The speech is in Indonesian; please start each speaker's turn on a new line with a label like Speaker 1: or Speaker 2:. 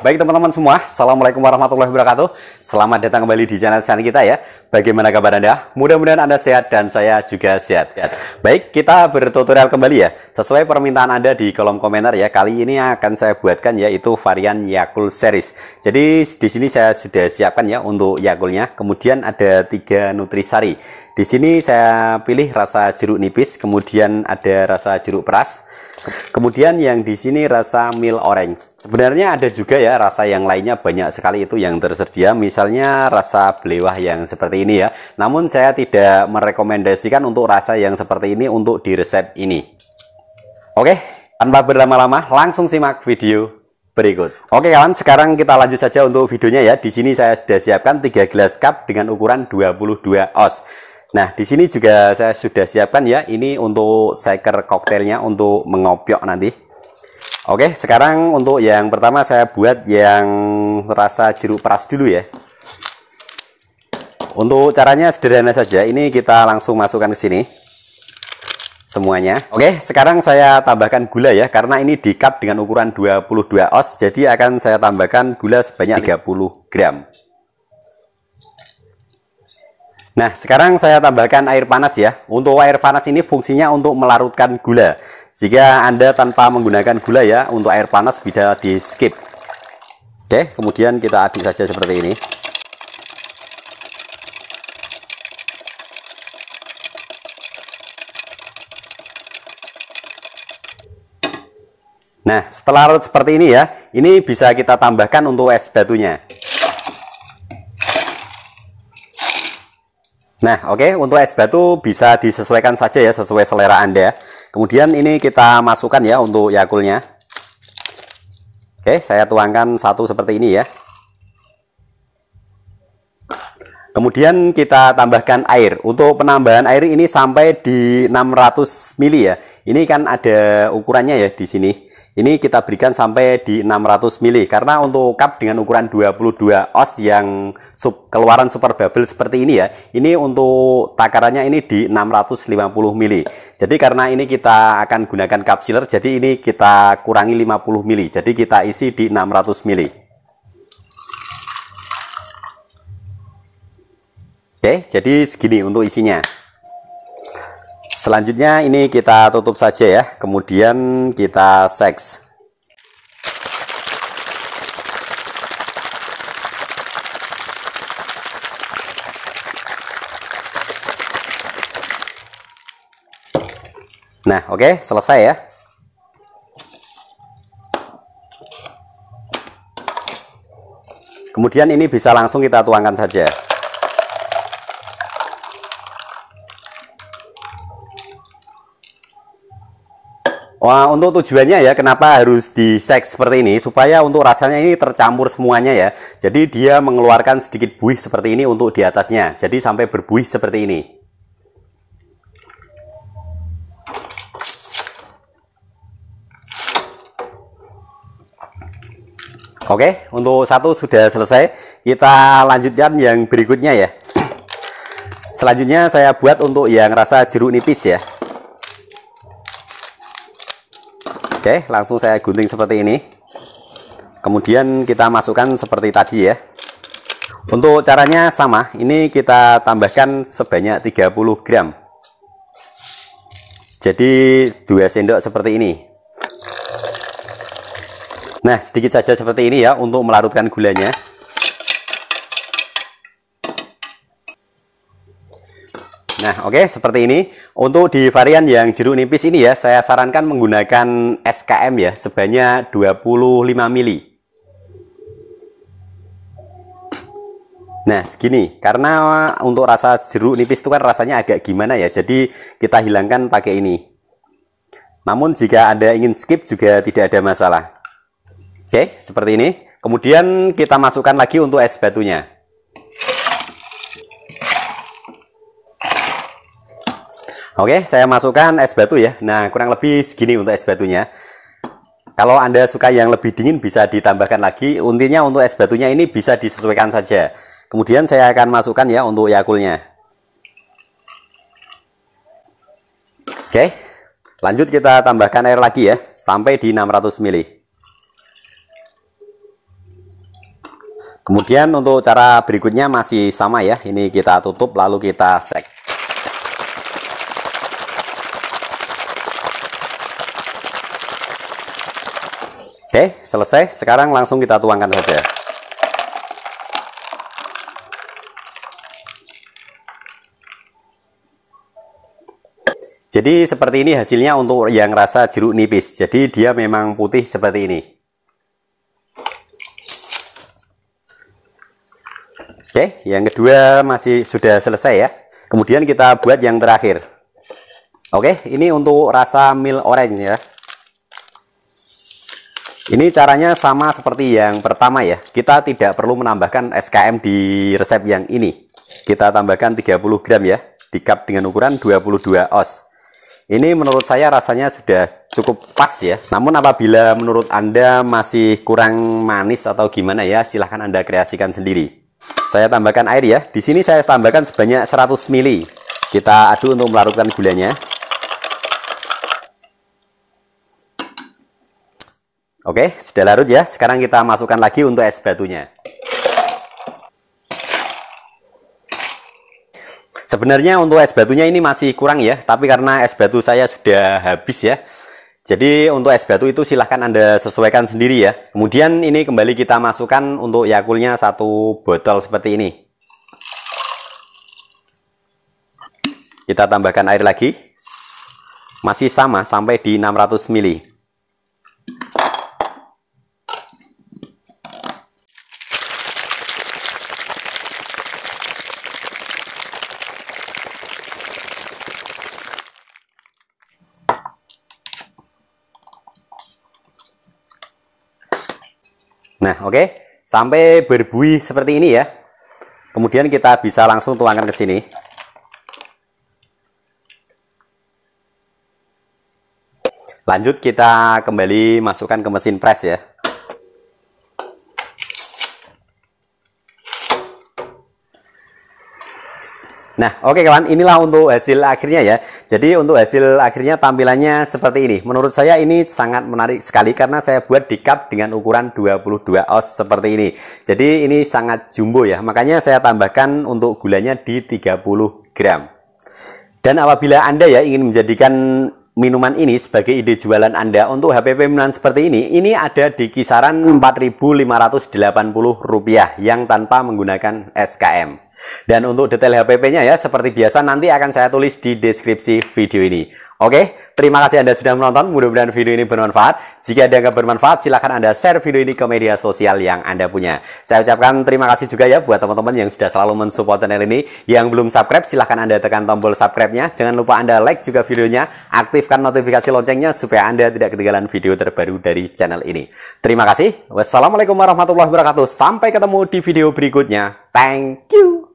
Speaker 1: Baik teman-teman semua, Assalamualaikum warahmatullahi wabarakatuh Selamat datang kembali di channel Sani kita ya Bagaimana kabar Anda? Mudah-mudahan Anda sehat dan saya juga sehat ya. Baik, kita bertutorial kembali ya Sesuai permintaan Anda di kolom komentar ya Kali ini akan saya buatkan yaitu varian Yakul Series Jadi di sini saya sudah siapkan ya untuk Yakulnya Kemudian ada tiga nutrisari Di sini saya pilih rasa jeruk nipis Kemudian ada rasa jeruk peras Kemudian yang di sini rasa mil orange. Sebenarnya ada juga ya rasa yang lainnya banyak sekali itu yang tersedia. Misalnya rasa belewah yang seperti ini ya. Namun saya tidak merekomendasikan untuk rasa yang seperti ini untuk di resep ini. Oke, tanpa berlama-lama langsung simak video berikut. Oke kawan, sekarang kita lanjut saja untuk videonya ya. Di sini saya sudah siapkan 3 gelas cup dengan ukuran 22 oz. Nah, di sini juga saya sudah siapkan ya. Ini untuk shaker koktailnya untuk mengopiok nanti. Oke, sekarang untuk yang pertama saya buat yang rasa jeruk peras dulu ya. Untuk caranya sederhana saja. Ini kita langsung masukkan ke sini semuanya. Oke, sekarang saya tambahkan gula ya karena ini di cup dengan ukuran 22 oz jadi akan saya tambahkan gula sebanyak 30 gram. Nah, sekarang saya tambahkan air panas ya. Untuk air panas ini fungsinya untuk melarutkan gula. Jika Anda tanpa menggunakan gula ya, untuk air panas bisa di-skip. Oke, kemudian kita aduk saja seperti ini. Nah, setelah larut seperti ini ya, ini bisa kita tambahkan untuk es batunya. Nah, oke, okay, untuk es batu bisa disesuaikan saja ya sesuai selera Anda. Kemudian ini kita masukkan ya untuk yakulnya. Oke, okay, saya tuangkan satu seperti ini ya. Kemudian kita tambahkan air. Untuk penambahan air ini sampai di 600 ml ya. Ini kan ada ukurannya ya di sini. Ini kita berikan sampai di 600 mili karena untuk cup dengan ukuran 22 oz yang sub, keluaran super bubble seperti ini ya. Ini untuk takarannya ini di 650 mili. Jadi karena ini kita akan gunakan cup sealer jadi ini kita kurangi 50 mili. Jadi kita isi di 600 mili. Oke, jadi segini untuk isinya. Selanjutnya ini kita tutup saja ya. Kemudian kita seks. Nah, oke, okay, selesai ya. Kemudian ini bisa langsung kita tuangkan saja. Wah, untuk tujuannya ya, kenapa harus di seks seperti ini? Supaya untuk rasanya ini tercampur semuanya ya. Jadi dia mengeluarkan sedikit buih seperti ini untuk di atasnya. Jadi sampai berbuih seperti ini. Oke, untuk satu sudah selesai. Kita lanjutkan yang berikutnya ya. Selanjutnya saya buat untuk yang rasa jeruk nipis ya. Oke, langsung saya gunting seperti ini. Kemudian kita masukkan seperti tadi ya. Untuk caranya sama, ini kita tambahkan sebanyak 30 gram. Jadi 2 sendok seperti ini. Nah, sedikit saja seperti ini ya untuk melarutkan gulanya. Nah, oke okay, seperti ini. Untuk di varian yang jeruk nipis ini ya, saya sarankan menggunakan SKM ya, sebanyak 25 mili. Nah, segini. Karena untuk rasa jeruk nipis itu kan rasanya agak gimana ya, jadi kita hilangkan pakai ini. Namun jika Anda ingin skip juga tidak ada masalah. Oke, okay, seperti ini. Kemudian kita masukkan lagi untuk es batunya. Oke, saya masukkan es batu ya. Nah, kurang lebih segini untuk es batunya. Kalau Anda suka yang lebih dingin bisa ditambahkan lagi. Intinya untuk es batunya ini bisa disesuaikan saja. Kemudian saya akan masukkan ya untuk yakulnya. Oke. Lanjut kita tambahkan air lagi ya sampai di 600 ml. Kemudian untuk cara berikutnya masih sama ya. Ini kita tutup lalu kita seks. Oke, selesai. Sekarang langsung kita tuangkan saja. Jadi seperti ini hasilnya untuk yang rasa jeruk nipis. Jadi dia memang putih seperti ini. Oke, yang kedua masih sudah selesai ya. Kemudian kita buat yang terakhir. Oke, ini untuk rasa mil orange ya. Ini caranya sama seperti yang pertama ya. Kita tidak perlu menambahkan SKM di resep yang ini. Kita tambahkan 30 gram ya, di cup dengan ukuran 22 oz. Ini menurut saya rasanya sudah cukup pas ya. Namun apabila menurut Anda masih kurang manis atau gimana ya, silahkan Anda kreasikan sendiri. Saya tambahkan air ya. Di sini saya tambahkan sebanyak 100 ml. Kita aduk untuk melarutkan gulanya. Oke, sudah larut ya. Sekarang kita masukkan lagi untuk es batunya. Sebenarnya untuk es batunya ini masih kurang ya, tapi karena es batu saya sudah habis ya. Jadi untuk es batu itu silahkan Anda sesuaikan sendiri ya. Kemudian ini kembali kita masukkan untuk yakulnya satu botol seperti ini. Kita tambahkan air lagi. Masih sama sampai di 600 ml. Nah, oke. Okay. Sampai berbuih seperti ini ya. Kemudian kita bisa langsung tuangkan ke sini. Lanjut kita kembali masukkan ke mesin press ya. Nah, oke okay, kawan, inilah untuk hasil akhirnya ya. Jadi untuk hasil akhirnya tampilannya seperti ini. Menurut saya ini sangat menarik sekali karena saya buat di cup dengan ukuran 22 oz seperti ini. Jadi ini sangat jumbo ya. Makanya saya tambahkan untuk gulanya di 30 gram. Dan apabila Anda ya ingin menjadikan minuman ini sebagai ide jualan Anda untuk HPP minuman seperti ini, ini ada di kisaran 4.580 rupiah yang tanpa menggunakan SKM. Dan untuk detail HPP-nya ya, seperti biasa nanti akan saya tulis di deskripsi video ini. Oke, terima kasih Anda sudah menonton. Mudah-mudahan video ini bermanfaat. Jika dianggap bermanfaat, silahkan Anda share video ini ke media sosial yang Anda punya. Saya ucapkan terima kasih juga ya buat teman-teman yang sudah selalu mensupport channel ini. Yang belum subscribe, silahkan Anda tekan tombol subscribe-nya. Jangan lupa Anda like juga videonya. Aktifkan notifikasi loncengnya supaya Anda tidak ketinggalan video terbaru dari channel ini. Terima kasih. Wassalamualaikum warahmatullahi wabarakatuh. Sampai ketemu di video berikutnya. Thank you.